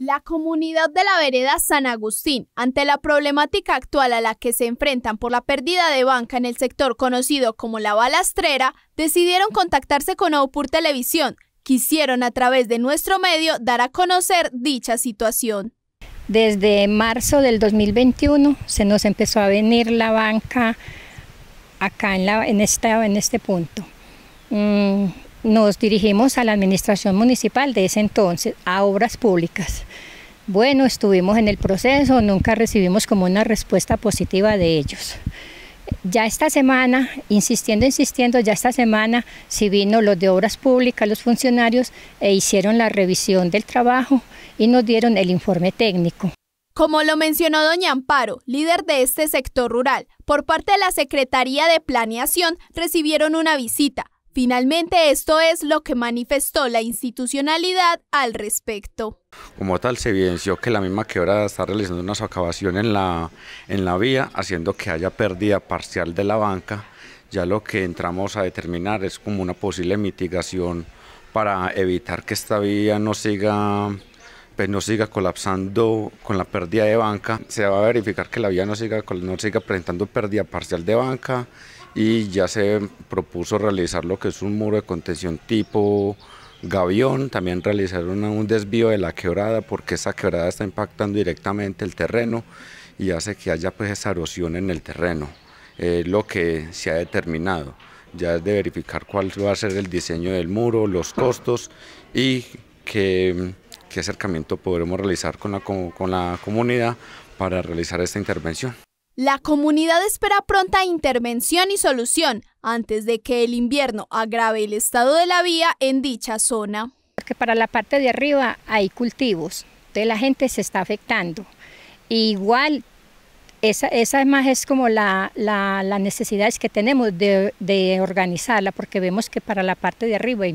La comunidad de la vereda San Agustín, ante la problemática actual a la que se enfrentan por la pérdida de banca en el sector conocido como la balastrera, decidieron contactarse con Opur Televisión. Quisieron a través de nuestro medio dar a conocer dicha situación. Desde marzo del 2021 se nos empezó a venir la banca acá en, este punto. Mm, nos dirigimos a la administración municipal de ese entonces, a obras públicas. Bueno, estuvimos en el proceso, nunca recibimos como una respuesta positiva de ellos. Ya esta semana, insistiendo, insistiendo, ya esta semana si vino los de obras públicas, los funcionarios, e hicieron la revisión del trabajo y nos dieron el informe técnico. Como lo mencionó doña Amparo, líder de este sector rural, por parte de la Secretaría de Planeación recibieron una visita Finalmente, esto es lo que manifestó la institucionalidad al respecto. Como tal, se evidenció que la misma quebrada está realizando una socavación en la, en la vía, haciendo que haya pérdida parcial de la banca. Ya lo que entramos a determinar es como una posible mitigación para evitar que esta vía no siga pues no siga colapsando con la pérdida de banca. Se va a verificar que la vía no siga, no siga presentando pérdida parcial de banca y ya se propuso realizar lo que es un muro de contención tipo gavión, también realizar un desvío de la quebrada porque esa quebrada está impactando directamente el terreno y hace que haya pues esa erosión en el terreno, eh, lo que se ha determinado. Ya es de verificar cuál va a ser el diseño del muro, los costos y qué, qué acercamiento podremos realizar con con la comunidad para realizar esta intervención. La comunidad espera pronta intervención y solución antes de que el invierno agrave el estado de la vía en dicha zona. Porque para la parte de arriba hay cultivos, de la gente se está afectando. igual esa, esa más es como la, la, las que tenemos de, organizarla, porque vemos que para la parte de arriba,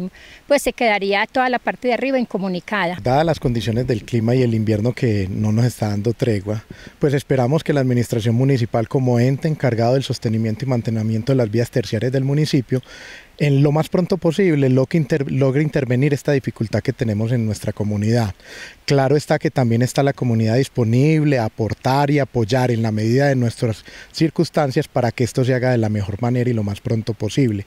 pues se quedaría toda la parte de arriba incomunicada. Dadas las condiciones del clima y el invierno que no nos está dando tregua, pues esperamos que la Administración Municipal, como ente encargado del sostenimiento y mantenimiento de las vías terciarias del municipio, en lo más pronto posible logre, logre intervenir esta dificultad que tenemos en nuestra comunidad. Claro está que también está la comunidad disponible a aportar y apoyar en la medida de nuestras circunstancias para que esto se haga de la mejor manera y lo más pronto posible.